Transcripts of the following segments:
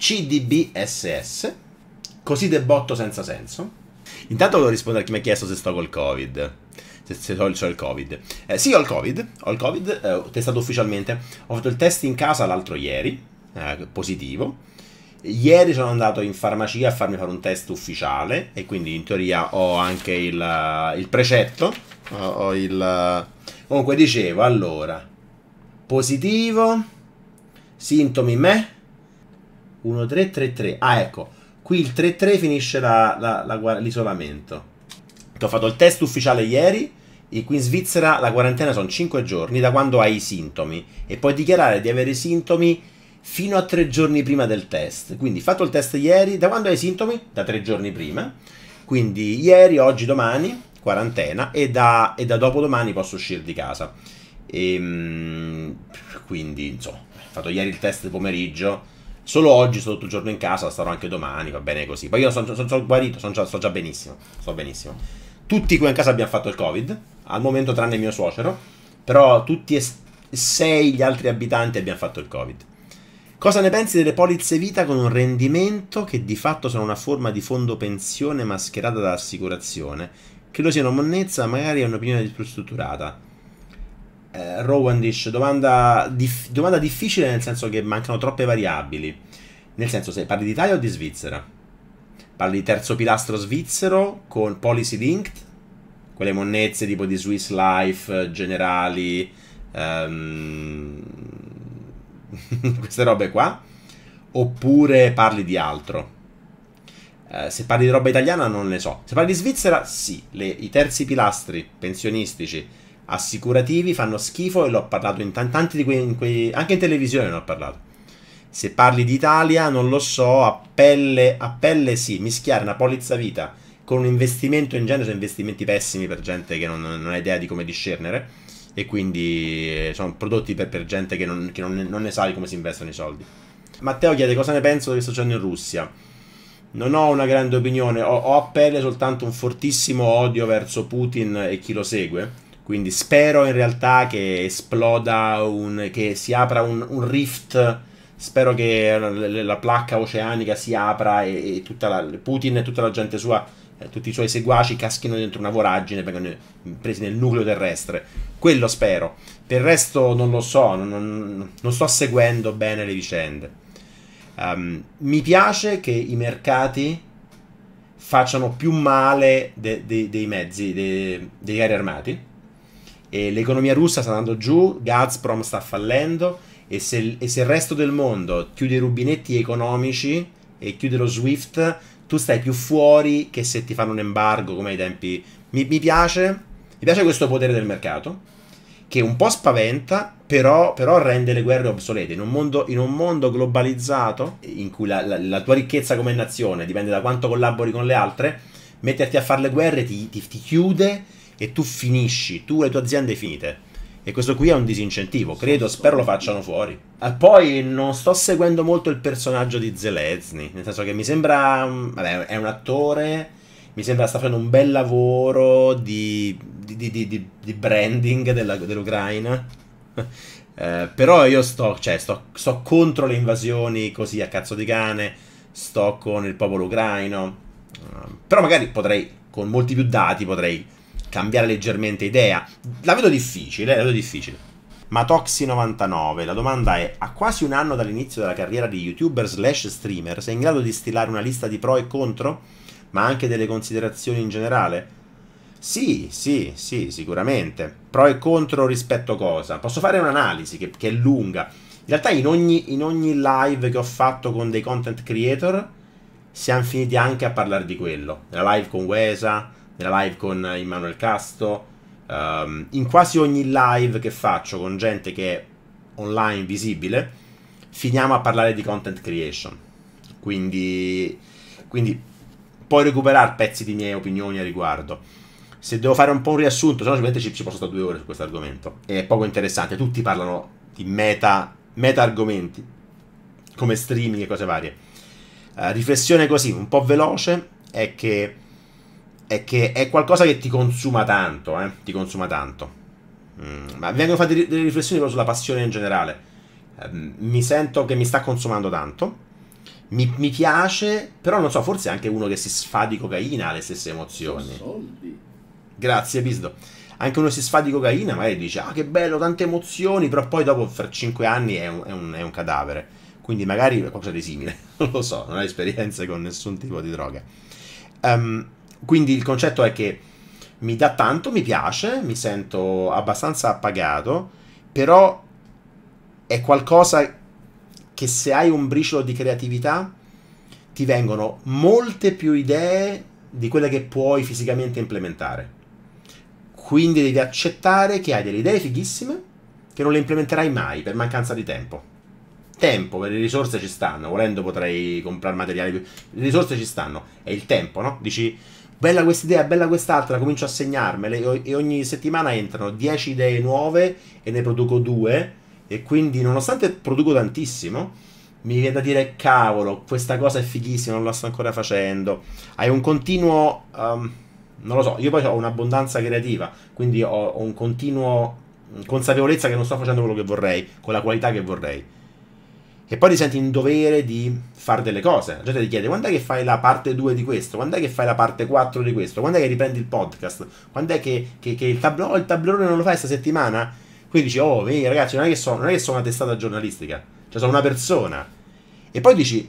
CDBSS, così debotto senza senso. Intanto volevo rispondere a chi mi ha chiesto se sto col Covid. Se, se ho, il Covid. Eh, sì, ho il Covid. Ho il Covid, eh, testato ufficialmente. Ho fatto il test in casa l'altro ieri, eh, positivo. Ieri sono andato in farmacia a farmi fare un test ufficiale e quindi in teoria ho anche il, il precetto. ho il... Comunque dicevo, allora, positivo, sintomi me, 1, 3, 3, 3. Ah, ecco, qui il 3, 3 finisce l'isolamento. Ti ho fatto il test ufficiale ieri. E qui in Svizzera la quarantena sono 5 giorni da quando hai i sintomi e puoi dichiarare di avere i sintomi fino a 3 giorni prima del test. Quindi fatto il test ieri, da quando hai i sintomi? Da 3 giorni prima. Quindi ieri, oggi, domani, quarantena e da, e da dopodomani posso uscire di casa. E, ehm, quindi, insomma, fatto ieri il test pomeriggio Solo oggi sono tutto il giorno in casa, starò anche domani, va bene così. Poi io sono son, son guarito, sono già, son già benissimo, sto benissimo. Tutti qui in casa abbiamo fatto il Covid, al momento tranne mio suocero, però tutti e sei gli altri abitanti abbiamo fatto il Covid. Cosa ne pensi delle polizze vita con un rendimento che di fatto sono una forma di fondo pensione mascherata da assicurazione? Credo sia una monnezza, magari è un'opinione strutturata. Eh, Rowandish, domanda, dif domanda difficile nel senso che mancano troppe variabili. Nel senso, se parli di Italia o di Svizzera? Parli di terzo pilastro svizzero con policy linked, quelle monnezze tipo di Swiss Life, eh, generali, um, queste robe qua, oppure parli di altro? Uh, se parli di roba italiana non ne so. Se parli di Svizzera, sì, le, i terzi pilastri pensionistici assicurativi fanno schifo e l'ho parlato in tanti, di quei, in quei, anche in televisione ne ho parlato. Se parli d'Italia, non lo so, a pelle, a pelle sì, mischiare una polizza vita con un investimento in genere sono investimenti pessimi per gente che non, non ha idea di come discernere e quindi eh, sono prodotti per, per gente che, non, che non, non, ne sa come si investono i soldi. Matteo chiede cosa ne penso di questo sta in Russia. Non ho una grande opinione, ho, ho a pelle soltanto un fortissimo odio verso Putin e chi lo segue quindi spero in realtà che esploda, un, che si apra un, un rift spero che la placca oceanica si apra e, e tutta la, Putin e tutta la gente sua, eh, tutti i suoi seguaci caschino dentro una voragine, vengano presi nel nucleo terrestre. Quello spero. Per il resto non lo so, non, non, non sto seguendo bene le vicende. Um, mi piace che i mercati facciano più male de, de, dei mezzi, de, dei carri armati e l'economia russa sta andando giù, Gazprom sta fallendo e se, e se il resto del mondo chiude i rubinetti economici e chiude lo SWIFT, tu stai più fuori che se ti fanno un embargo come ai tempi. Mi, mi piace, mi piace questo potere del mercato che un po' spaventa, però, però, rende le guerre obsolete. In un mondo, in un mondo globalizzato, in cui la, la, la, tua ricchezza come nazione dipende da quanto collabori con le altre, metterti a fare le guerre ti, ti, ti chiude e tu finisci, tu e le tue aziende finite. E questo qui è un disincentivo, credo, spero lo facciano fuori. Ah, poi non sto seguendo molto il personaggio di Zelensky, nel senso che mi sembra... Vabbè, è un attore, mi sembra sta facendo un bel lavoro di, di, di, di branding dell'Ucraina. eh, però io sto, cioè, sto, sto contro le invasioni così a cazzo di cane, sto con il popolo ucraino. Eh, però magari potrei, con molti più dati, potrei cambiare leggermente idea. La vedo difficile, la vedo difficile. Matoxi99, la domanda è: a quasi un anno dall'inizio della carriera di youtuber slash streamer, sei in grado di stilare una lista di pro e contro? Ma anche delle considerazioni in generale? Sì, sì, sì, sicuramente. Pro e contro rispetto a cosa? Posso fare un'analisi che, che, è lunga. In realtà in ogni, in ogni live che ho fatto con dei content creator siamo finiti anche a parlare di quello. La live con Wesa, nella live con Immanuel Casto, um, in quasi ogni live che faccio con gente che è online visibile, finiamo a parlare di content creation. Quindi, quindi puoi recuperare pezzi di mie opinioni a riguardo. Se devo fare un po' un riassunto, se no ci, ci posso stare due ore su questo argomento. È poco interessante, tutti parlano di meta, meta argomenti, come streaming e cose varie. Uh, riflessione così, un po' veloce, è che è che è qualcosa che ti consuma tanto, eh? ti consuma tanto. Mm, ma vengono fatte delle riflessioni sulla passione in generale. Ehm, mi sento che mi sta consumando tanto. Mi, mi, piace, però non so, forse anche uno che si sfa di cocaina ha le stesse emozioni. Soldi. Grazie, Bisdo. Anche uno che si sfa di cocaina magari dice, ah che bello, tante emozioni, però poi dopo, fra cinque anni, è un, è un, è un cadavere. Quindi magari è qualcosa di simile, non lo so, non ho esperienze con nessun tipo di droga. Um, quindi il concetto è che mi dà tanto, mi piace, mi sento abbastanza appagato, però è qualcosa che se hai un briciolo di creatività ti vengono molte più idee di quelle che puoi fisicamente implementare. Quindi devi accettare che hai delle idee fighissime che non le implementerai mai per mancanza di tempo. Tempo, le risorse ci stanno, volendo potrei comprare materiali, le risorse ci stanno, è il tempo, no? Dici bella questa idea, bella quest'altra, comincio a segnarmele e ogni settimana entrano 10 idee nuove e ne produco due e quindi nonostante produco tantissimo mi viene da dire cavolo, questa cosa è fighissima, non la sto ancora facendo. Hai un continuo um, non lo so, io poi ho un'abbondanza creativa, quindi ho, ho un continuo mm, consapevolezza che non sto facendo quello che vorrei, con la qualità che vorrei. E poi ti senti in dovere di fare delle cose. La gente ti chiede quando è che fai la parte 2 di questo, quando è che fai la parte 4 di questo, quando è che riprendi il podcast, quando è che, che, che il, tablo- il tablone non lo fai questa settimana. Quindi dici, oh, vedi, ragazzi, non è, che sono, non è che sono una testata giornalistica, cioè sono una persona. E poi dici,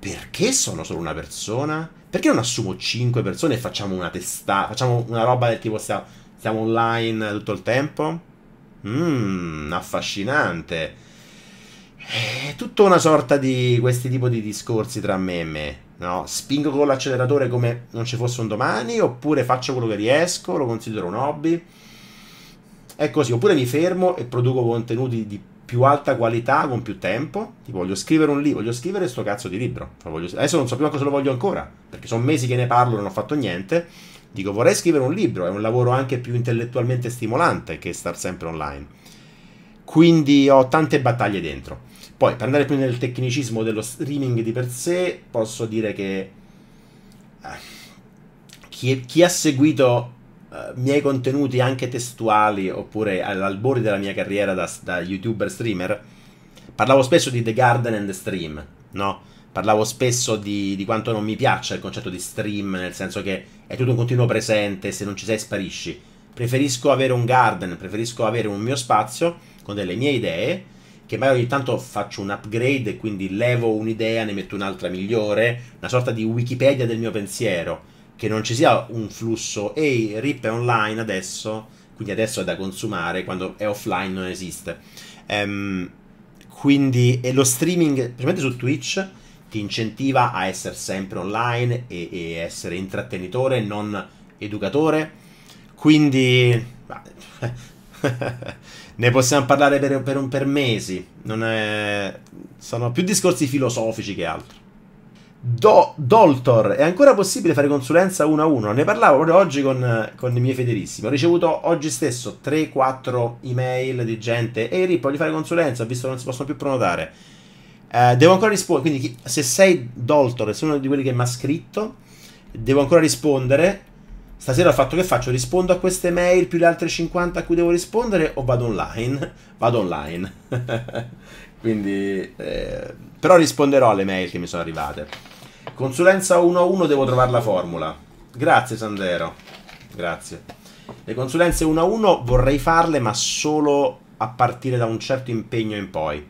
perché sono solo una persona? Perché non assumo 5 persone e facciamo una testata, facciamo una roba del tipo stiamo, stiamo online tutto il tempo? Mmm, affascinante. È tutta una sorta di questi tipi di discorsi tra me e me. No, spingo con l'acceleratore come non ci fosse un domani, oppure faccio quello che riesco, lo considero un hobby. È così, oppure mi fermo e produco contenuti di più alta qualità con più tempo. Ti voglio scrivere un libro, voglio scrivere sto cazzo di libro. Adesso non so più a cosa lo voglio ancora, perché sono mesi che ne parlo, e non ho fatto niente. Dico, vorrei scrivere un libro, è un lavoro anche più intellettualmente stimolante che star sempre online. Quindi ho tante battaglie dentro. Poi, per andare più nel tecnicismo dello streaming di per sé, posso dire che eh, chi, chi, ha seguito eh, miei contenuti anche testuali, oppure all'albore della mia carriera da, da youtuber streamer, parlavo spesso di The Garden and the Stream, no? Parlavo spesso di, di, quanto non mi piaccia il concetto di stream, nel senso che è tutto un continuo presente, se non ci sei sparisci. Preferisco avere un garden, preferisco avere un mio spazio con delle mie idee che magari ogni tanto faccio un upgrade e quindi levo un'idea, ne metto un'altra migliore, una sorta di Wikipedia del mio pensiero, che non ci sia un flusso, ehi, RIP è online adesso, quindi adesso è da consumare, quando è offline non esiste. Um, quindi lo streaming, principalmente su Twitch, ti incentiva a essere sempre online e, e essere intrattenitore, non educatore. Quindi... Eh, ne possiamo parlare per, per, un, per mesi. È... Sono più discorsi filosofici che altro. Do, Doltor, è ancora possibile fare consulenza 1 a 1? Ne parlavo proprio oggi con, con i miei fedelissimi. Ho ricevuto oggi stesso 3-4 email di gente. Ehi, Rip, voglio fare consulenza, visto che non si possono più prenotare. Eh, devo ancora rispondere. Quindi, chi, se sei Doltor, sei uno di quelli che mi ha scritto, devo ancora rispondere. Stasera ho fatto che faccio, rispondo a queste mail più le altre 50 a cui devo rispondere o vado online? Vado online. Quindi, eh, però risponderò alle mail che mi sono arrivate. Consulenza 1 a 1 devo trovare la formula. Grazie Sandero. Grazie. Le consulenze 1 a 1 vorrei farle, ma solo a partire da un certo impegno in poi.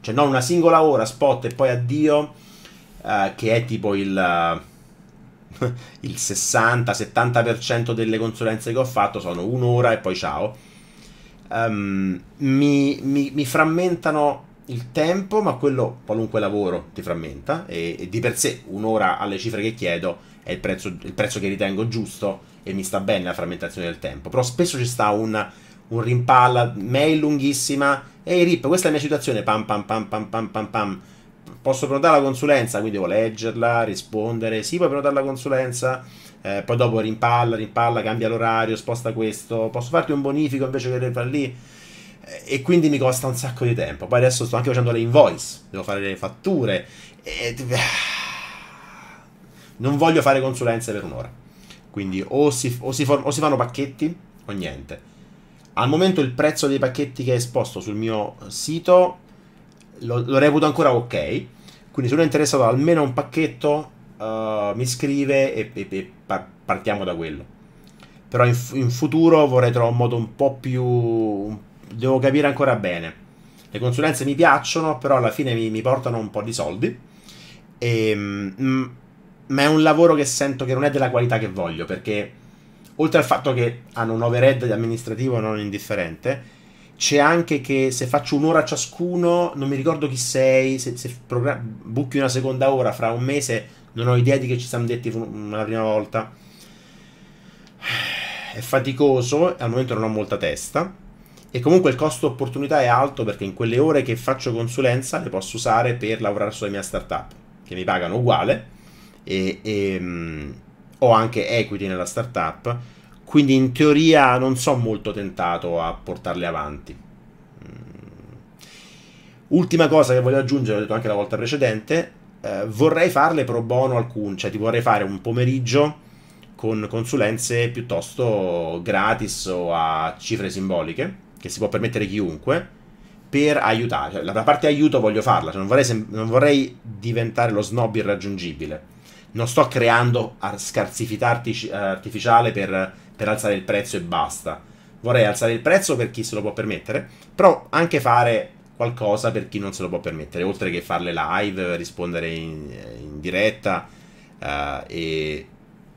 Cioè non una singola ora, spot e poi addio, eh, che è tipo il il 60-70% delle consulenze che ho fatto sono un'ora e poi ciao. Um, mi, mi, mi, frammentano il tempo, ma quello, qualunque lavoro ti frammenta e, e di per sé un'ora alle cifre che chiedo è il prezzo, il prezzo, che ritengo giusto e mi sta bene la frammentazione del tempo. Però spesso ci sta un, un rimpalla, mail lunghissima, ehi Rip, questa è la mia situazione, pam pam pam pam pam pam pam, posso prenotare la consulenza, quindi devo leggerla, rispondere, sì puoi prenotare la consulenza, eh, poi dopo rimpalla, rimpalla, cambia l'orario, sposta questo, posso farti un bonifico invece che fare lì eh, e quindi mi costa un sacco di tempo. Poi adesso sto anche facendo le invoice, devo fare le fatture e... Eh, non voglio fare consulenze per un'ora. Quindi o si, o, si o si fanno pacchetti o niente. Al momento il prezzo dei pacchetti che è esposto sul mio sito lo, lo reputo ancora ok. Quindi se uno è interessato almeno a un pacchetto, uh, mi scrive e, e, e partiamo da quello. Però in, in, futuro vorrei trovare un modo un po' più... devo capire ancora bene. Le consulenze mi piacciono, però alla fine mi, mi portano un po' di soldi. E, ehm, mm, ma è un lavoro che sento che non è della qualità che voglio, perché oltre al fatto che hanno un overhead amministrativo non indifferente, c'è anche che se faccio un'ora ciascuno, non mi ricordo chi sei, se, se buchi una seconda ora fra un mese, non ho idea di che ci siamo detti una prima volta. È faticoso, al momento non ho molta testa. E comunque il costo opportunità è alto perché in quelle ore che faccio consulenza le posso usare per lavorare sulla mia startup, che mi pagano uguale e, e ehm, mh, ho anche equity nella startup quindi in teoria non sono molto tentato a portarle avanti. Mm. Ultima cosa che voglio aggiungere, l'ho detto anche la volta precedente, eh, vorrei farle pro bono alcun, cioè ti vorrei fare un pomeriggio con consulenze piuttosto gratis o a cifre simboliche, che si può permettere chiunque, per aiutare. Cioè, la parte aiuto voglio farla, cioè, non, vorrei non vorrei diventare lo snob irraggiungibile. Non sto creando scarsifità artificiale per per alzare il prezzo e basta. Vorrei alzare il prezzo per chi se lo può permettere, però anche fare qualcosa per chi non se lo può permettere, oltre che farle live, rispondere in, in diretta uh, e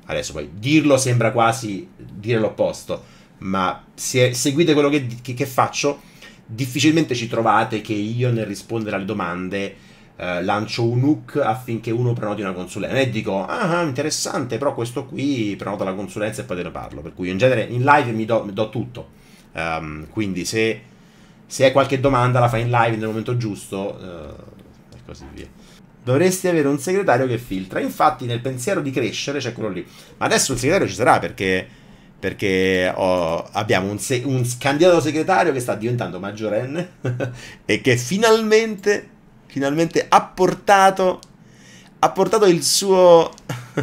adesso poi dirlo sembra quasi dire l'opposto, ma se seguite quello che, che, che faccio difficilmente ci trovate che io nel rispondere alle domande eh, lancio un hook affinché uno prenoti una consulenza e dico ah, ah interessante però questo qui prenota la consulenza e poi te ne parlo per cui in genere in live mi do, mi do tutto um, quindi se, se hai qualche domanda la fai in live nel momento giusto uh, e così via dovresti avere un segretario che filtra infatti nel pensiero di crescere c'è quello lì ma adesso il segretario ci sarà perché perché ho, oh, abbiamo un, se, un, candidato segretario che sta diventando maggiorenne e che finalmente finalmente ha portato, ha portato il suo,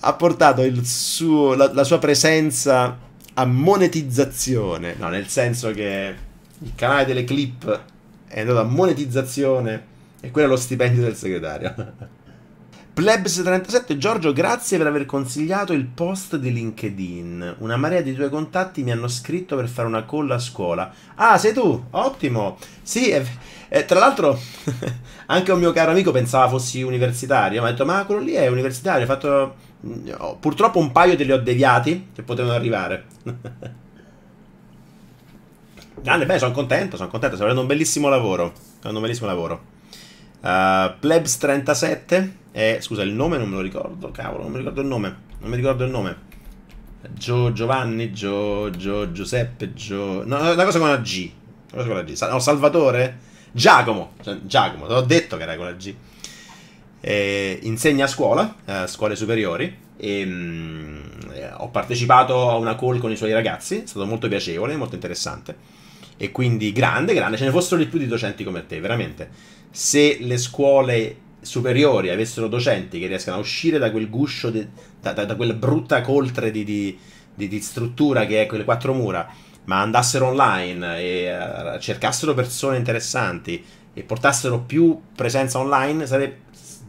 ha portato il suo, la, la sua presenza a monetizzazione, no, nel senso che il canale delle clip è andato a monetizzazione e quello è lo stipendio del segretario. Plebs37 Giorgio, grazie per aver consigliato il post di LinkedIn. Una marea di tuoi contatti mi hanno scritto per fare una call a scuola. Ah, sei tu? Ottimo! Sì, è, eh, tra l'altro, anche un mio caro amico pensava fossi universitario, mi ha detto, ma quello lì è universitario, fatto... Mm, oh, purtroppo un paio te li ho deviati che potevano arrivare. Grande, beh, sono contento, sono contento, sto avendo un bellissimo lavoro. un bellissimo lavoro. Uh, eh, Plebs37 eh, scusa il nome non me lo ricordo cavolo non mi ricordo il nome non mi ricordo il nome Gio, Giovanni Gio, Gio, Giuseppe Gio no una cosa con la G una cosa con la G Sa no, Salvatore Giacomo, cioè, Giacomo, te l'ho detto che era con la G. Eh, insegna a scuola, eh, scuole superiori, e, mh, mm, eh, ho partecipato a una call con i suoi ragazzi, è stato molto piacevole, molto interessante. E quindi grande, grande, ce ne fossero di più di docenti come te, veramente. Se le scuole superiori avessero docenti che riescano a uscire da quel guscio, de, da, da, da, quella brutta coltre di, di, di, di struttura che è quelle quattro mura ma andassero online e uh, cercassero persone interessanti e portassero più presenza online, sare-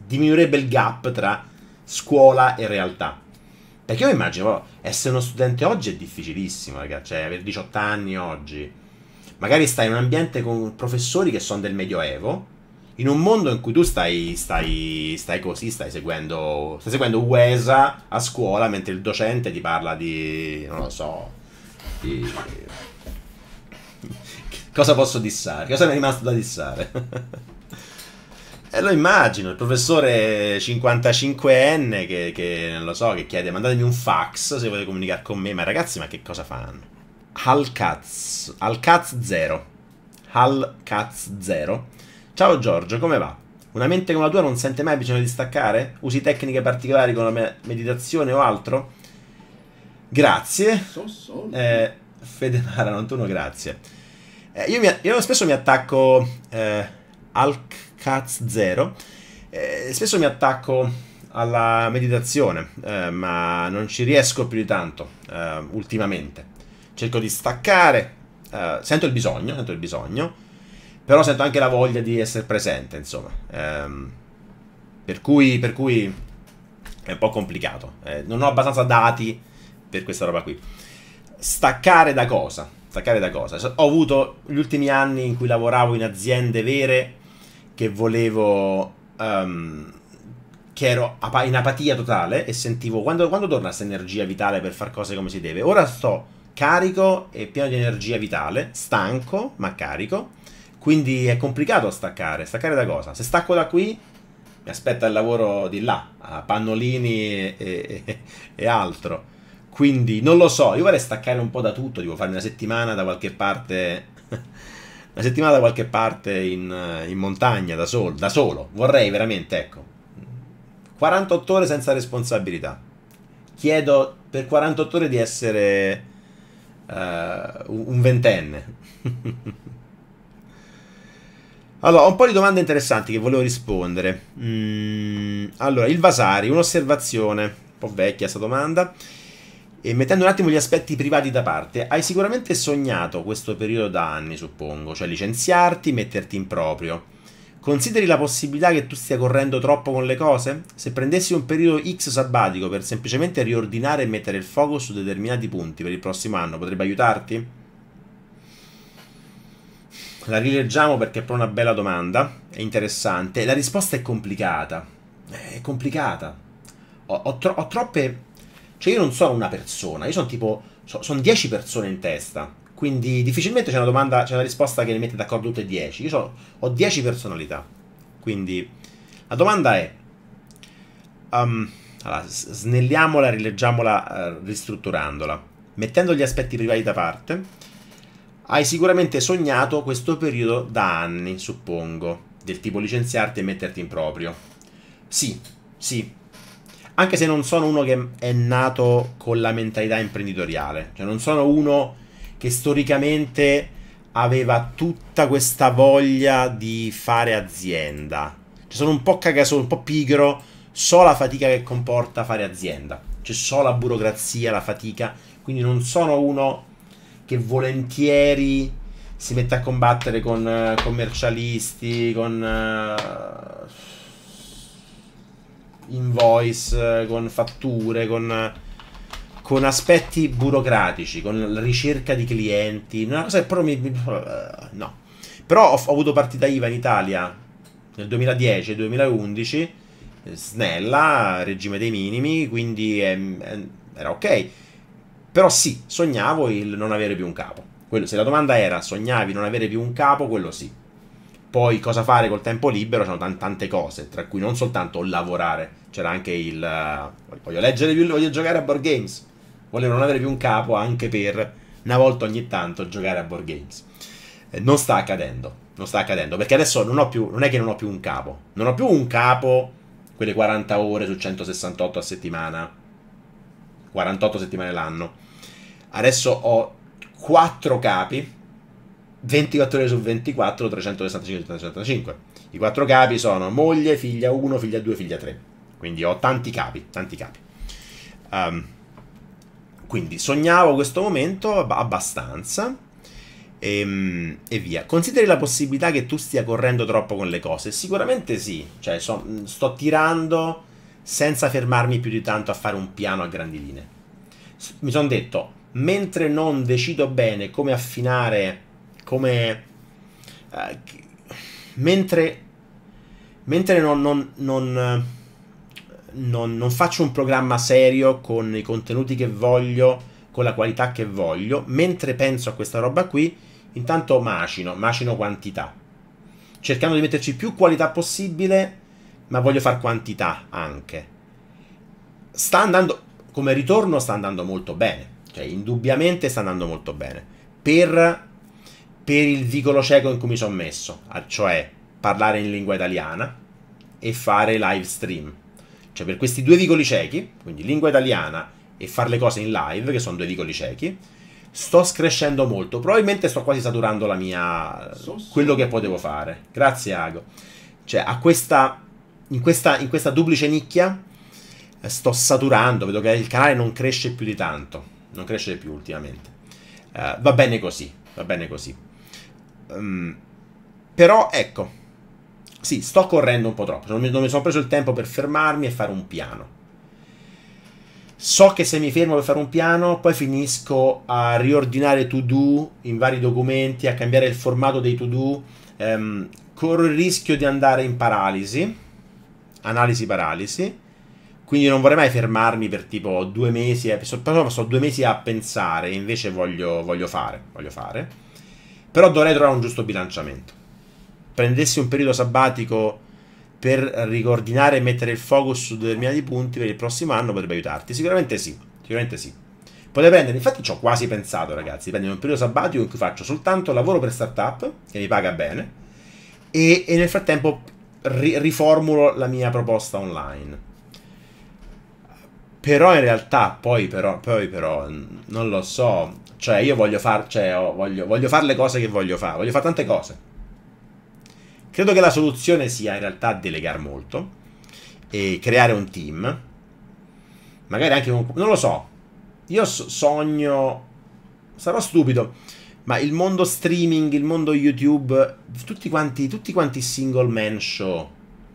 diminuirebbe il gap tra scuola e realtà. Perché io immagino, oh, essere uno studente oggi è difficilissimo, ragazzi, cioè avere 18 anni oggi. Magari stai in un ambiente con professori che sono del Medioevo, in un mondo in cui tu stai, stai, stai così, stai seguendo, stai seguendo UESA a scuola mentre il docente ti parla di, non lo so, questi... Cosa posso dissare? Cosa mi è rimasto da dissare? E eh, lo immagino, il professore 55enne che, che, non lo so, che chiede mandatemi un fax se volete comunicare con me, ma ragazzi ma che cosa fanno? Halcaz, Halcaz 0, Halcaz 0. Ciao Giorgio, come va? Una mente come la tua non sente mai bisogno di staccare? Usi tecniche particolari con la meditazione o altro? Grazie. Eh, Fedenara, non tu, no, grazie. Eh, io, mi, io, spesso mi attacco eh, al Cats 0, eh, spesso mi attacco alla meditazione, eh, ma non ci riesco più di tanto eh, ultimamente. Cerco di staccare, eh, sento il bisogno, sento il bisogno, però sento anche la voglia di essere presente, insomma. Ehm, per cui, per cui è un po' complicato. non ho abbastanza dati per questa roba qui. Staccare da cosa? Staccare da cosa? Ho avuto gli ultimi anni in cui lavoravo in aziende vere che volevo... Um, che ero in apatia totale e sentivo quando, quando torna questa energia vitale per fare cose come si deve. Ora sto carico e pieno di energia vitale, stanco ma carico, quindi è complicato staccare. Staccare da cosa? Se stacco da qui, mi aspetta il lavoro di là, a pannolini e, e, e altro. Quindi non lo so, io vorrei staccare un po' da tutto, devo farmi una settimana da qualche parte. una settimana da qualche parte in, in montagna da, solo, da solo. Vorrei veramente, ecco. 48 ore senza responsabilità. Chiedo per 48 ore di essere uh, un ventenne. allora, ho un po' di domande interessanti che volevo rispondere. Mm, allora, il Vasari, un'osservazione, un po' vecchia questa domanda. E mettendo un attimo gli aspetti privati da parte, hai sicuramente sognato questo periodo da anni, suppongo, cioè licenziarti, metterti in proprio. Consideri la possibilità che tu stia correndo troppo con le cose? Se prendessi un periodo X sabbatico per semplicemente riordinare e mettere il focus su determinati punti per il prossimo anno, potrebbe aiutarti? La rileggiamo perché è proprio una bella domanda, è interessante. La risposta è complicata. Eh, è complicata. Ho, ho, tro ho troppe cioè io non sono una persona, io sono tipo, so, sono 10 persone in testa, quindi difficilmente c'è una domanda, c'è una risposta che le mette d'accordo tutte e 10. Io so, ho 10 personalità, quindi la domanda è, um, allora, snelliamola, rileggiamola, uh, ristrutturandola. Mettendo gli aspetti privati da parte, hai sicuramente sognato questo periodo da anni, suppongo, del tipo licenziarti e metterti in proprio. Sì, sì, anche se non sono uno che è nato con la mentalità imprenditoriale, cioè non sono uno che storicamente aveva tutta questa voglia di fare azienda. Cioè sono un po' cagaso, un po' pigro, so la fatica che comporta fare azienda, cioè so la burocrazia, la fatica, quindi non sono uno che volentieri si mette a combattere con eh, commercialisti, con... Eh, invoice, eh, con fatture, con, con aspetti burocratici, con la ricerca di clienti. Una cosa che però mi... Eh, no. Però ho, ho avuto partita IVA in Italia nel 2010 e 2011, snella, regime dei minimi, quindi è, è, era ok. Però sì, sognavo il non avere più un capo. Quello, se la domanda era sognavi non avere più un capo, quello sì. Poi cosa fare col tempo libero? Sono tante cose, tra cui non soltanto lavorare, c'era anche il... Eh, voglio leggere più, voglio giocare a board games. Voglio non avere più un capo anche per una volta ogni tanto giocare a board games. Eh, non sta accadendo, non sta accadendo, perché adesso non ho più, non è che non ho più un capo, non ho più un capo quelle 40 ore su 168 a settimana, 48 settimane l'anno. Adesso ho 4 capi, 24 ore su 24, 365 365. I 4 capi sono moglie, figlia 1, figlia 2, figlia 3. Quindi ho tanti capi, tanti capi. Um, quindi sognavo questo momento abbastanza e, ehm, e, via. Consideri la possibilità che tu stia correndo troppo con le cose? Sicuramente sì, cioè so, mhmm, sto tirando senza fermarmi più di tanto a fare un piano a grandi linee. Mi sono detto, mentre non decido bene come affinare, come... Eh, mentre... Mentre non, non, non non, non faccio un programma serio con i contenuti che voglio, con la qualità che voglio, mentre penso a questa roba qui, intanto macino, macino quantità, cercando di metterci più qualità possibile, ma voglio fare quantità anche. Sta andando, come ritorno sta andando molto bene, cioè indubbiamente sta andando molto bene, per, per il vicolo cieco in cui mi sono messo, cioè parlare in lingua italiana e fare live stream cioè per questi due vicoli ciechi, quindi lingua italiana e fare le cose in live, che sono due vicoli ciechi, sto screscendo molto. Probabilmente sto quasi saturando la mia... quello che potevo fare. Grazie Ago. Cioè a questa... In questa, in questa duplice nicchia eh, sto saturando, vedo che il canale non cresce più di tanto, non cresce più ultimamente. Uh, va bene così, va bene così. Um, però ecco, sì, sto correndo un po' troppo, cioè non mi, non mi sono preso il tempo per fermarmi e fare un piano. So che se mi fermo per fare un piano, poi finisco a riordinare to-do in vari documenti, a cambiare il formato dei to-do, ehm, corro il rischio di andare in paralisi, analisi-paralisi, quindi non vorrei mai fermarmi per tipo due mesi, però sto due mesi a pensare, invece voglio, voglio fare, voglio fare. Però dovrei trovare un giusto bilanciamento prendessi un periodo sabbatico per ricordinare e mettere il focus su determinati punti per il prossimo anno potrebbe aiutarti. Sicuramente sì, sicuramente sì. Potrei prendere, infatti ci ho quasi pensato ragazzi, di prendere un periodo sabbatico in cui faccio soltanto lavoro per startup, che mi paga bene, e, e nel frattempo ri riformulo la mia proposta online. Però in realtà, poi però, poi però, non lo so, cioè io voglio, far, cioè, voglio, voglio fare le cose che voglio fare, voglio fare tante cose Credo che la soluzione sia in realtà delegare molto e creare un team. Magari anche con... non lo so. Io sogno... Sarò stupido, ma il mondo streaming, il mondo YouTube, tutti quanti, tutti quanti single man show,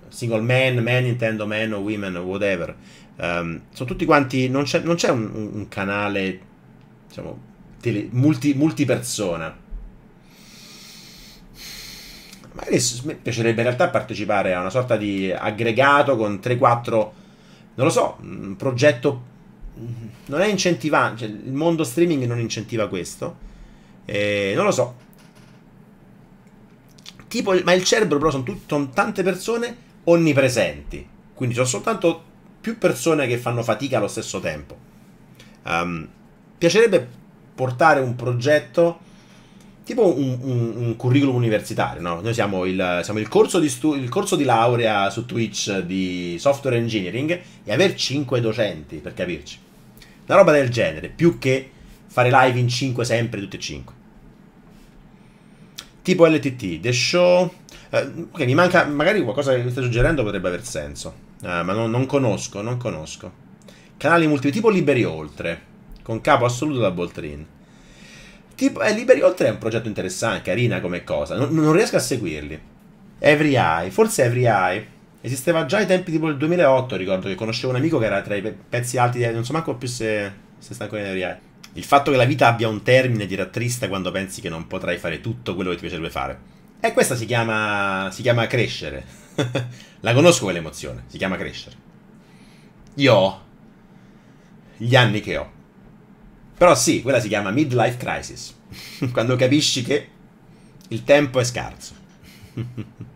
single man, man intendo man o women, whatever, um, ehm, sono tutti quanti, non c'è, un, un, canale, diciamo, tele, multi, multipersona Magari mi piacerebbe in realtà partecipare a una sorta di aggregato con 3-4, non lo so, un progetto... Mm, non è incentivante, cioè, il mondo streaming non incentiva questo. Eh, non lo so. Tipo, ma il cerbero però sono, tut, sono tante persone onnipresenti. Quindi sono soltanto più persone che fanno fatica allo stesso tempo. Um, piacerebbe portare un progetto tipo un, un, un, curriculum universitario, no? Noi siamo, il, siamo il, corso stu- il, corso di laurea su Twitch di software engineering e aver 5 docenti, per capirci. Una roba del genere, più che fare live in 5 sempre, tutti e 5. Tipo LTT, The Show... Uh, ok, mi manca, magari qualcosa che mi stai suggerendo potrebbe aver senso, uh, ma no, non conosco, non conosco. Canali multiple, tipo Liberi Oltre, con capo assoluto da Boltrin. Tipo, eh, Liberi Oltre è un progetto interessante, carina come cosa. Non, non riesco a seguirli. Every Eye, forse Every Eye. Esisteva già ai tempi tipo del 2008, ricordo che conoscevo un amico che era tra i pezzi alti, di... non so manco più se, se sta con Every Eye. Il fatto che la vita abbia un termine ti rattrista quando pensi che non potrai fare tutto quello che ti piacerebbe fare. E questa si chiama, si chiama crescere. la conosco quell'emozione, si chiama crescere. Io ho gli anni che ho. Però sì, quella si chiama midlife crisis, quando capisci che il tempo è scarso.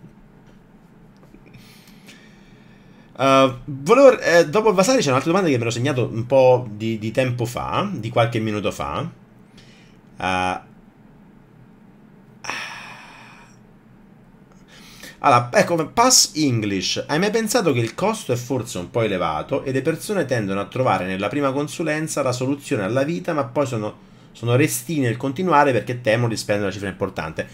Uh, volevo, eh, dopo Vasari c'è un'altra domanda che me l'ho segnato un po' di, di, tempo fa, di qualche minuto fa. Uh, Allora, ecco, Pass English. Hai mai pensato che il costo è forse un po' elevato e le persone tendono a trovare nella prima consulenza la soluzione alla vita, ma poi sono, sono restini nel continuare perché temono di spendere una cifra importante?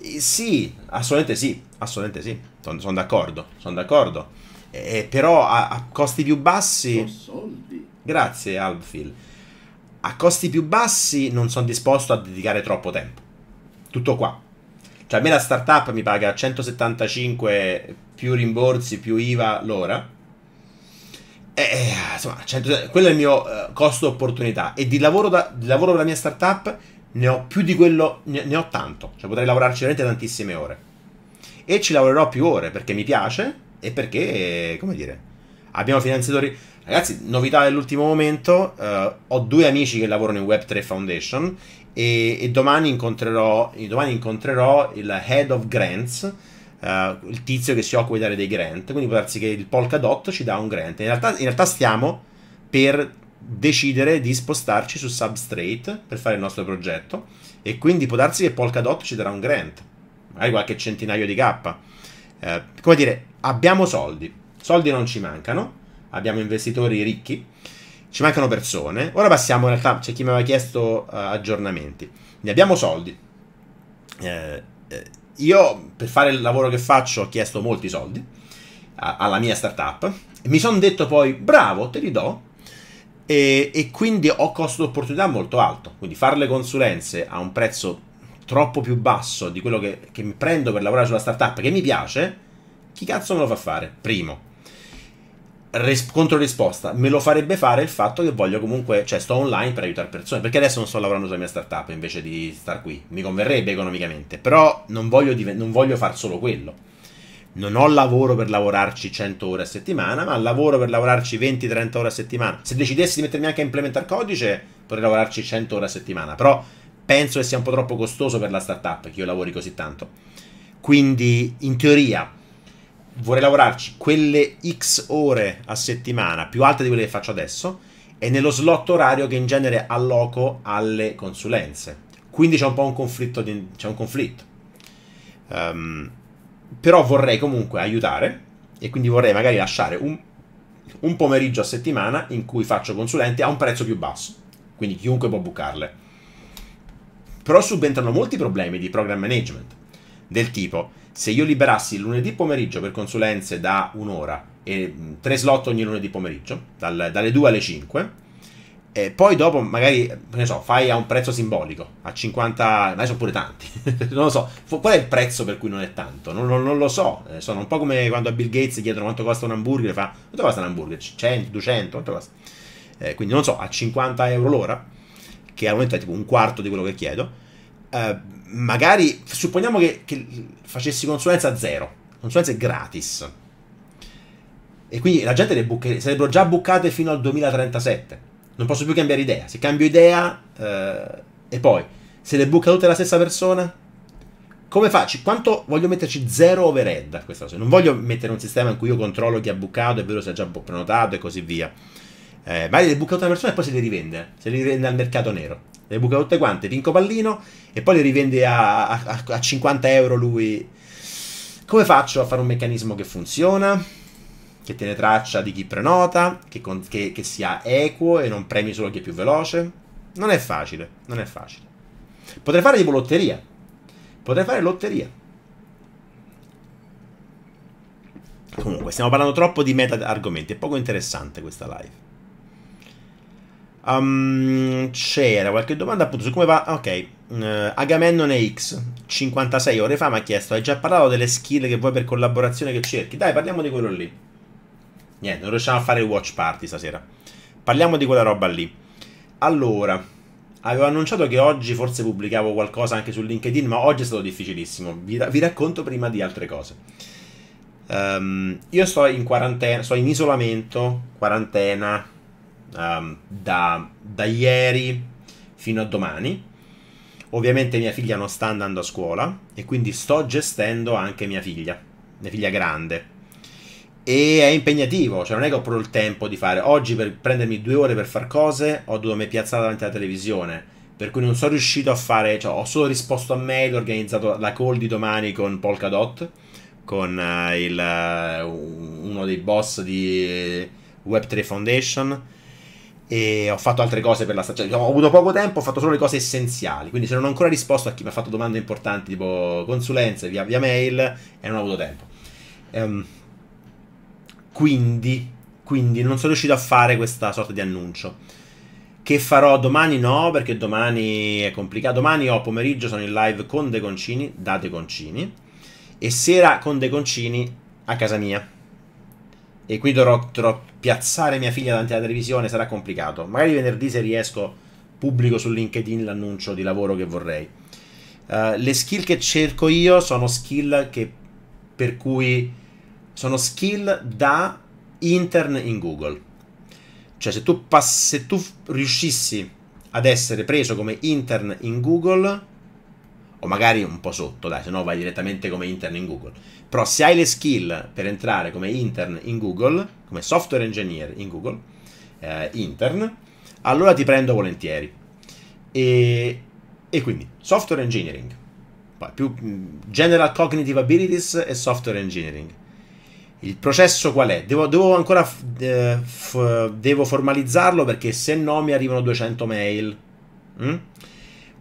Eh, sì, assolutamente sì, assolutamente sì, sono, sono d'accordo, sono d'accordo. Eh, però a, a, costi più bassi... Grazie Albfil. A costi più bassi non sono disposto a dedicare troppo tempo. Tutto qua cioè, a me la startup mi paga 175 più rimborsi più IVA l'ora. E, eh, eh, insomma, 100, quello è il mio uh, costo opportunità. E di lavoro, da, di lavoro per la mia startup ne ho più di quello, ne, ne ho tanto. Cioè, potrei lavorarci veramente tantissime ore. E ci lavorerò più ore perché mi piace e perché, come dire, abbiamo finanziatori. Ragazzi, novità dell'ultimo momento, uh, ho due amici che lavorano in Web3 Foundation e, e domani, incontrerò, domani incontrerò il Head of Grants, Uh, il tizio che si occupa di dare dei grant. Quindi può darsi che il Polkadot ci dà un grant. In realtà, in realtà, stiamo per decidere di spostarci su Substrate per fare il nostro progetto. E quindi può darsi che Polkadot ci darà un grant, magari qualche centinaio di K. Uh, come dire, abbiamo soldi, soldi non ci mancano, abbiamo investitori ricchi. Ci mancano persone. Ora passiamo, in realtà, c'è chi mi aveva chiesto uh, aggiornamenti. Ne abbiamo soldi. Eh, eh, io, per fare il lavoro che faccio, ho chiesto molti soldi a, alla mia startup. Mi sono detto poi, bravo, te li do. E, e quindi ho costo d'opportunità molto alto. Quindi fare le consulenze a un prezzo troppo più basso di quello che, che mi prendo per lavorare sulla startup che mi piace, chi cazzo me lo fa fare? Primo res- risposta me lo farebbe fare il fatto che voglio comunque, cioè sto online per aiutare persone, perché adesso non sto lavorando sulla mia startup invece di star qui, mi converrebbe economicamente, però non voglio, div- non voglio far solo quello. Non ho lavoro per lavorarci 100 ore a settimana, ma lavoro per lavorarci 20-30 ore a settimana. Se decidessi di mettermi anche a implementare codice, potrei lavorarci 100 ore a settimana, però penso che sia un po' troppo costoso per la startup che io lavori così tanto. Quindi, in teoria, vorrei lavorarci quelle X ore a settimana, più alte di quelle che faccio adesso, e nello slot orario che in genere alloco alle consulenze. Quindi c'è un po' un conflitto. Di, c'è un conflitto. Um, però vorrei comunque aiutare e quindi vorrei magari lasciare un, un pomeriggio a settimana in cui faccio consulenti a un prezzo più basso. Quindi chiunque può bucarle. Però subentrano molti problemi di program management del tipo se io liberassi il lunedì pomeriggio per consulenze da un'ora e tre slot ogni lunedì pomeriggio, dal, dalle 2 alle 5, e poi dopo magari, ne so, fai a un prezzo simbolico, a 50, ma sono pure tanti, non lo so, qual è il prezzo per cui non è tanto? Non, non, non lo so, eh, sono un po' come quando a Bill Gates chiedono quanto costa un hamburger, fa, quanto costa un hamburger? 100, 200, quanto costa? Eh, quindi non so, a 50 euro l'ora, che al momento è tipo un quarto di quello che chiedo, eh, magari supponiamo che, che facessi consulenza a zero, consulenza è gratis. E quindi la gente le bucche, sarebbero già bucate fino al 2037. Non posso più cambiare idea. Se cambio idea, eh, e poi, se le buca tutte la stessa persona, come faccio? Quanto voglio metterci zero overhead a questa cosa? Non voglio mettere un sistema in cui io controllo chi ha bucato, e vedo se ha già prenotato e così via. Eh, magari le buca tutta una persona e poi se le rivende, se le rivende al mercato nero le buca tutte quante, vinco Pallino, e poi le rivende a, a, a 50 euro lui. Come faccio a fare un meccanismo che funziona? Che tiene traccia di chi prenota, che, con, che, che sia equo e non premi solo chi è più veloce? Non è facile, non è facile. Potrei fare tipo lotteria. Potrei fare lotteria. Comunque, stiamo parlando troppo di meta argomenti. È poco interessante questa live. Um, c'era qualche domanda appunto su come va. Ok, uh, eh, Agamennone X 56 ore fa mi ha chiesto: Hai già parlato delle skill che vuoi per collaborazione che cerchi? Dai, parliamo di quello lì. Niente, non riusciamo a fare il watch party stasera. Parliamo di quella roba lì. Allora, avevo annunciato che oggi forse pubblicavo qualcosa anche su LinkedIn, ma oggi è stato difficilissimo. Vi, ra vi racconto prima di altre cose. Um, io sto in quarantena, sto in isolamento, quarantena um, da, da ieri fino a domani. Ovviamente mia figlia non sta andando a scuola e quindi sto gestendo anche mia figlia, mia figlia grande. E è impegnativo, cioè non è che ho proprio il tempo di fare. Oggi per prendermi due ore per fare cose ho dovuto mi piazzare davanti alla televisione. Per cui non sono riuscito a fare, cioè ho solo risposto a mail, ho organizzato la call di domani con Polkadot, con uh, il, uh, uno dei boss di eh, Web3 Foundation e ho fatto altre cose per la stagione. Diciamo, ho avuto poco tempo, ho fatto solo le cose essenziali. Quindi, se non ho ancora risposto a chi mi ha fatto domande importanti, tipo consulenze via, via mail, e non ho avuto tempo. Um, quindi, quindi, non sono riuscito a fare questa sorta di annuncio. Che farò domani? No, perché domani è complicato. Domani ho pomeriggio sono in live con De Concini, da De Concini, e sera con De Concini a casa mia e qui dovrò, dovrò piazzare mia figlia davanti alla televisione, sarà complicato. Magari venerdì se riesco pubblico su LinkedIn l'annuncio di lavoro che vorrei. Uh, le skill che cerco io sono skill che per cui sono skill da intern in Google. Cioè se tu, pass- se tu riuscissi ad essere preso come intern in Google, o magari un po' sotto, dai, se no vai direttamente come intern in Google però se hai le skill per entrare come intern in Google, come software engineer in Google, eh, intern, allora ti prendo volentieri. E, e quindi software engineering, poi più mm, general cognitive abilities e software engineering. Il processo qual è? Devo, devo ancora eh, devo formalizzarlo perché se no mi arrivano 200 mail. Mm?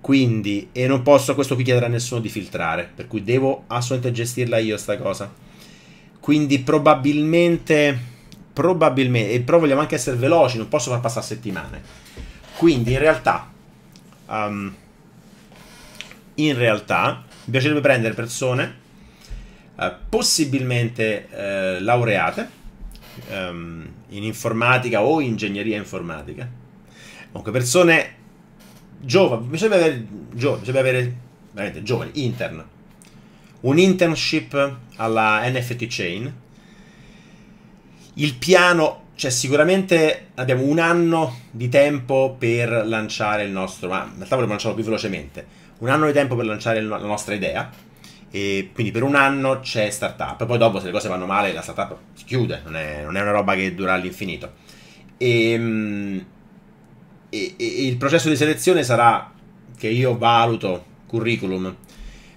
Quindi, e non posso questo qui chiedere a nessuno di filtrare, per cui devo assolutamente gestirla io sta cosa. Quindi probabilmente, probabilmente, e però vogliamo anche essere veloci, non posso far passare settimane. Quindi in realtà, um, in realtà, mi piacerebbe prendere persone, uh, possibilmente uh, laureate, um, in informatica o ingegneria informatica. Comunque persone giovani, bisogna avere, giovani, bisogna avere veramente giovani, intern, un internship alla NFT Chain. Il piano, cioè sicuramente abbiamo un anno di tempo per lanciare il nostro, ma in realtà vorremmo lanciarlo più velocemente, un anno di tempo per lanciare la nostra idea. E quindi per un anno c'è startup, poi dopo se le cose vanno male la startup si chiude, non è, non è una roba che dura all'infinito. E, ehm, e, e il processo di selezione sarà che io valuto curriculum,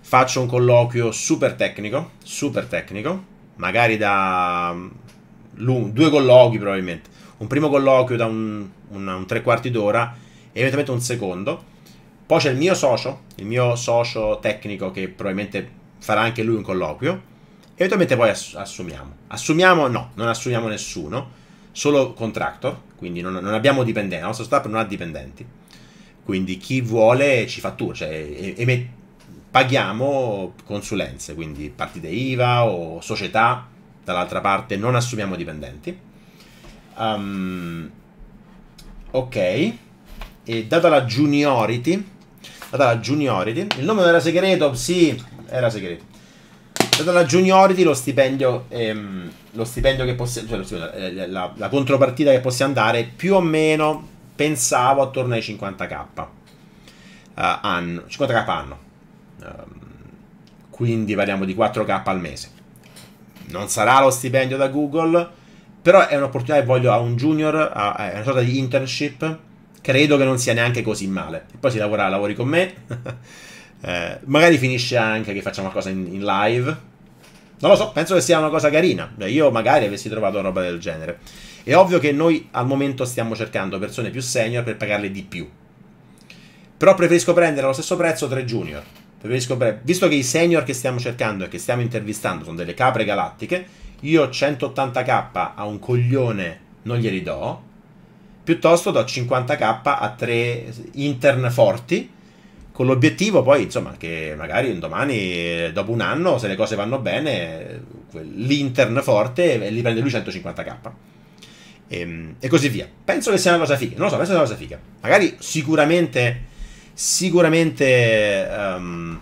faccio un colloquio super tecnico, super tecnico, magari da mm, due colloqui probabilmente, un primo colloquio da un, un, un tre quarti d'ora e eventualmente un secondo. Poi c'è il mio socio, il mio socio tecnico che probabilmente farà anche lui un colloquio. E eventualmente poi assumiamo. Assumiamo? No, non assumiamo nessuno solo contractor, quindi non, non abbiamo dipendenti, la nostra startup non ha dipendenti. Quindi chi vuole ci fattura, cioè emet- paghiamo consulenze, quindi partite IVA o società, dall'altra parte non assumiamo dipendenti. Um, ok, e data la juniority, data la juniority, il nome non era segreto, sì, era segreto la juniority lo stipendio, ehm, lo stipendio che possiamo, cioè stipendio, eh, la, la, contropartita che possiamo dare più o meno pensavo attorno ai 50k uh, eh, anno, 50k anno. Uh, quindi parliamo di 4k al mese. Non sarà lo stipendio da Google, però è un'opportunità che voglio a un junior, a, a una sorta di internship. Credo che non sia neanche così male. E poi si lavora, lavori con me. Eh, magari finisce anche che facciamo qualcosa in, in, live. Non lo so, penso che sia una cosa carina. Io magari avessi trovato una roba del genere. È ovvio che noi al momento stiamo cercando persone più senior per pagarle di più. Però preferisco prendere allo stesso prezzo tre junior. Preferisco pre- Visto che i senior che stiamo cercando e che stiamo intervistando sono delle capre galattiche, io 180k a un coglione non glieli do. Piuttosto do 50k a tre intern forti con l'obiettivo poi, insomma, che magari un domani, dopo un anno, se le cose vanno bene, l'intern forte eh, li prende lui 150k. E, ehm, e, così via. Penso che sia una cosa figa. Non lo so, penso sia una cosa figa. Magari sicuramente, sicuramente, um,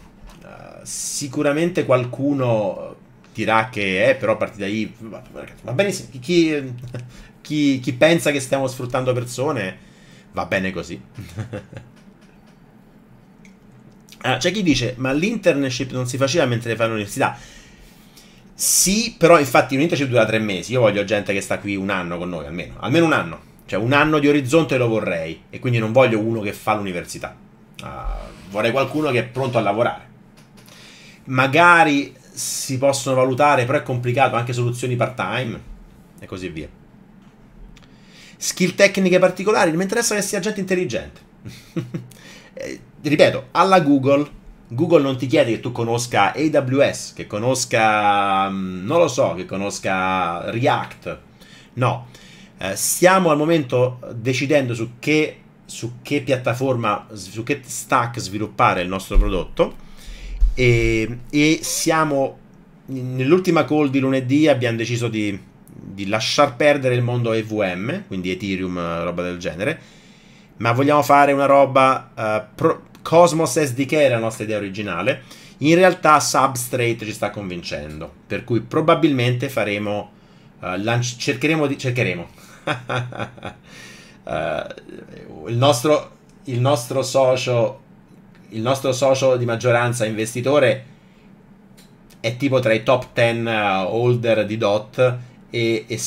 sicuramente qualcuno dirà che è, eh, però a partire da lì, va benissimo. Chi, chi, chi pensa che stiamo sfruttando persone, va bene così. Allora, ah, c'è chi dice, ma l'internship non si faceva mentre fai l'università. Sì, però infatti un dura tre mesi. Io voglio gente che sta qui un anno con noi, almeno. Almeno un anno. Cioè un anno di orizzonte lo vorrei. E quindi non voglio uno che fa l'università. Uh, vorrei qualcuno che è pronto a lavorare. Magari si possono valutare, però è complicato, anche soluzioni part-time e così via. Skill tecniche particolari, mi interessa che sia gente intelligente. Eh, ripeto, alla Google. Google non ti chiede che tu conosca AWS, che conosca, mm, non lo so, che conosca React. No, eh, stiamo al momento decidendo su che, su che piattaforma, su che stack sviluppare il nostro prodotto e, e siamo, nell'ultima call di lunedì abbiamo deciso di, di lasciar perdere il mondo EVM, quindi Ethereum, roba del genere, ma vogliamo fare una roba uh, pro, Cosmos SDK era la nostra idea originale, in realtà Substrate ci sta convincendo, per cui probabilmente faremo, uh, lanci- cercheremo di... cercheremo. uh, il, nostro, il, nostro socio, il nostro socio di maggioranza investitore è tipo tra i top 10 eh, holder di DOT e, e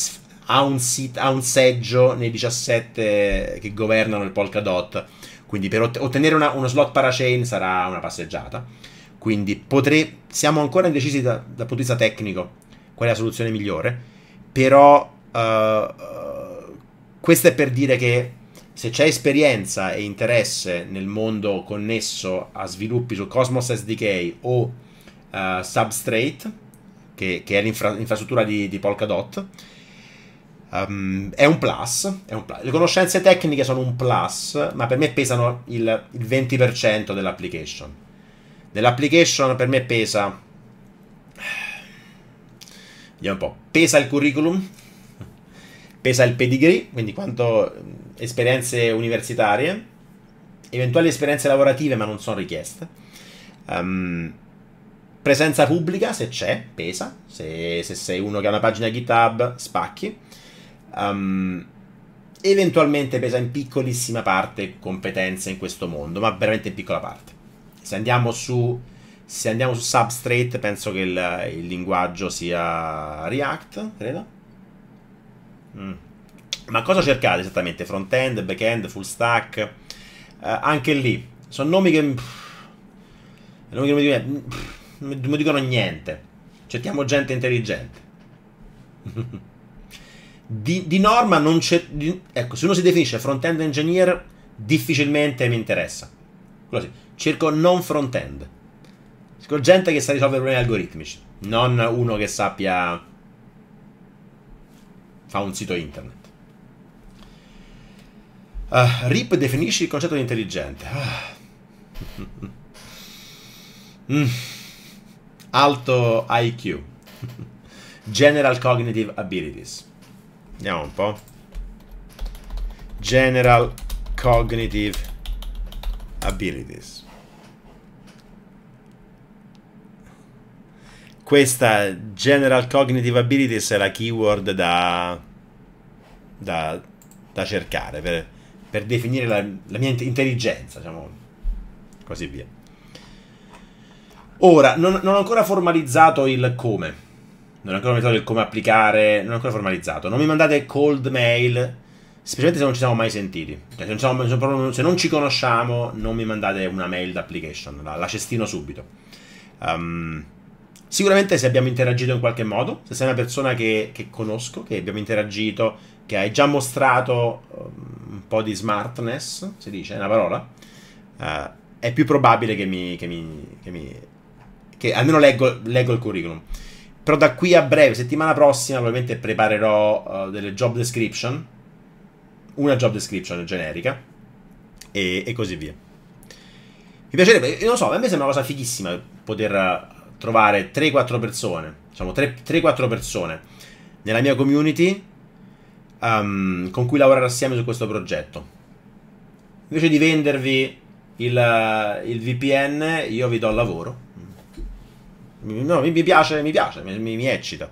ha, un sit- ha un seggio nei 17 che governano il Polkadot quindi per ottenere una, uno slot parachain sarà una passeggiata. Quindi potrei, siamo ancora indecisi da, dal punto di vista tecnico qual è la soluzione migliore. Però uh, uh, questo è per dire che se c'è esperienza e interesse nel mondo connesso a sviluppi su Cosmos SDK o uh, Substrate, che, che è l'infrastruttura di, di Polkadot, Um, è, un plus, è, un plus, Le conoscenze tecniche sono un plus, ma per me pesano il, il 20% dell'application. Dell'application per me pesa... Vediamo un po'. Pesa il curriculum, pesa il pedigree, quindi quanto ehm, esperienze universitarie, eventuali esperienze lavorative ma non sono richieste. Um, presenza pubblica, se c'è, pesa. Se, se sei uno che ha una pagina GitHub, spacchi. Um, eventualmente pesa in piccolissima parte competenza in questo mondo, ma veramente in piccola parte. Se andiamo su, se andiamo su Substrate, penso che il, il linguaggio sia React, credo. Mm. Ma cosa cercate esattamente? Frontend, backend, full stack? Uh, anche lì, sono nomi che... Pff, nomi che non, mi dicono, pff, non mi dicono niente. Cerchiamo gente intelligente. Di, di norma non c'è... ecco, se uno si definisce front-end engineer, difficilmente mi interessa. Così. Cerco non front-end. Cerco gente che sa risolvere problemi algoritmici, non uno che sappia... fa un sito internet. Uh, RIP definisce il concetto di intelligente. Uh. Mm. Alto IQ. General Cognitive Abilities. Vediamo un po'. General Cognitive Abilities. Questa General Cognitive Abilities è la keyword da, da, da cercare per, per definire la, la mia intelligenza, diciamo così via. Ora, non, non ho ancora formalizzato il come non ho ancora metodi del come applicare, non ho ancora formalizzato. Non mi mandate cold mail, specialmente se non ci siamo mai sentiti. Cioè, se, non siamo, se, non, se non ci conosciamo, non mi mandate una mail d'application, la, la cestino subito. Um, sicuramente se abbiamo interagito in qualche modo, se sei una persona che, che conosco, che abbiamo interagito, che hai già mostrato um, un po' di smartness, si dice, è una parola, uh, è più probabile che mi... Che mi, che mi che almeno leggo, leggo il curriculum. Però da qui a breve, settimana prossima, probabilmente preparerò uh, delle job description. Una job description generica. E, e così via. Mi piacerebbe, non so, a me sembra una cosa fighissima poter eh, trovare 3-4 persone, diciamo 3-4 persone nella mia community um, con cui lavorare assieme su questo progetto. Invece di vendervi il, eh, il VPN, io vi do il lavoro No, mi, piace, mi piace, mi, mi eccita.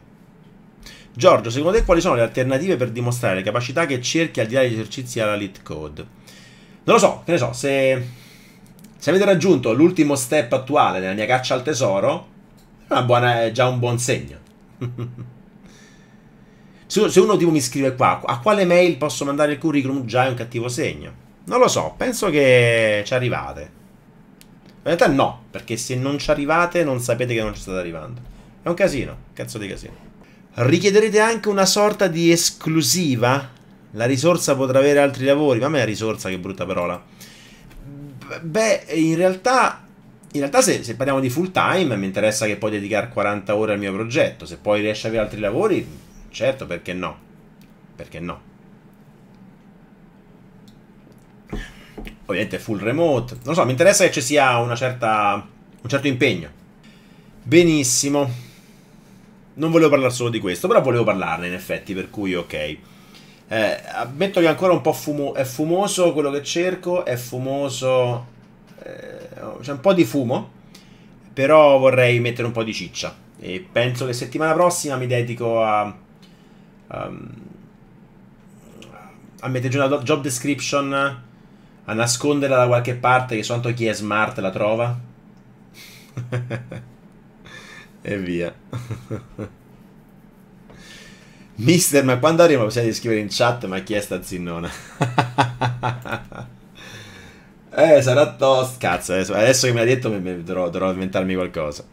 Giorgio, secondo te quali sono le alternative per dimostrare le capacità che cerchi al di là degli esercizi alla lead code? Non lo so, che ne so, se, se avete raggiunto l'ultimo step attuale nella mia caccia al tesoro, buona, è già un buon segno. se uno tipo mi scrive qua, a quale mail posso mandare il curriculum, già è un cattivo segno. Non lo so, penso che ci arrivate. In realtà no, perché se non ci arrivate non sapete che non ci state arrivando. È un casino, cazzo di casino. Richiederete anche una sorta di esclusiva? La risorsa potrà avere altri lavori, ma a me è risorsa che brutta parola. Beh, in realtà, in realtà se, se, parliamo di full time mi interessa che puoi dedicare 40 ore al mio progetto. Se poi riesci ad avere altri lavori, certo, perché no? Perché no? ovviamente full remote. Non so, mi interessa che ci sia una certa, un certo impegno. Benissimo. Non volevo parlare solo di questo, però volevo parlarne in effetti, per cui ok. Eh, ammetto che ancora un po' fumo, è fumoso quello che cerco, è fumoso... Eh, c'è un po' di fumo, però vorrei mettere un po' di ciccia. E penso che settimana prossima mi dedico a... a, a mettere giù una job description a nasconderla da qualche parte che soltanto chi è smart la trova. e via. Mister, ma quando arriva possiamo scrivere in chat ma chi è sta zinnona? eh, sarà tosta. Cazzo, adesso, adesso, che mi ha detto mi, mi, dovrò, dovrò inventarmi qualcosa.